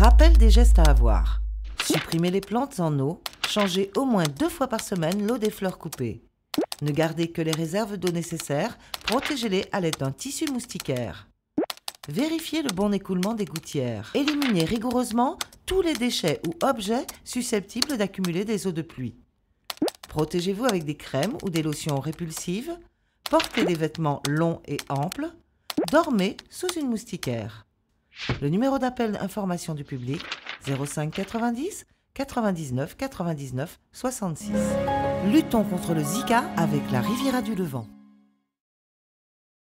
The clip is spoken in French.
Rappel des gestes à avoir. Supprimez les plantes en eau, Changez au moins deux fois par semaine l'eau des fleurs coupées. Ne gardez que les réserves d'eau nécessaires, protégez-les à l'aide d'un tissu moustiquaire. Vérifiez le bon écoulement des gouttières. Éliminez rigoureusement tous les déchets ou objets susceptibles d'accumuler des eaux de pluie. Protégez-vous avec des crèmes ou des lotions répulsives. Portez des vêtements longs et amples. Dormez sous une moustiquaire. Le numéro d'appel d'information du public 05 90 99 99 66. Luttons contre le Zika avec la Riviera du Levant.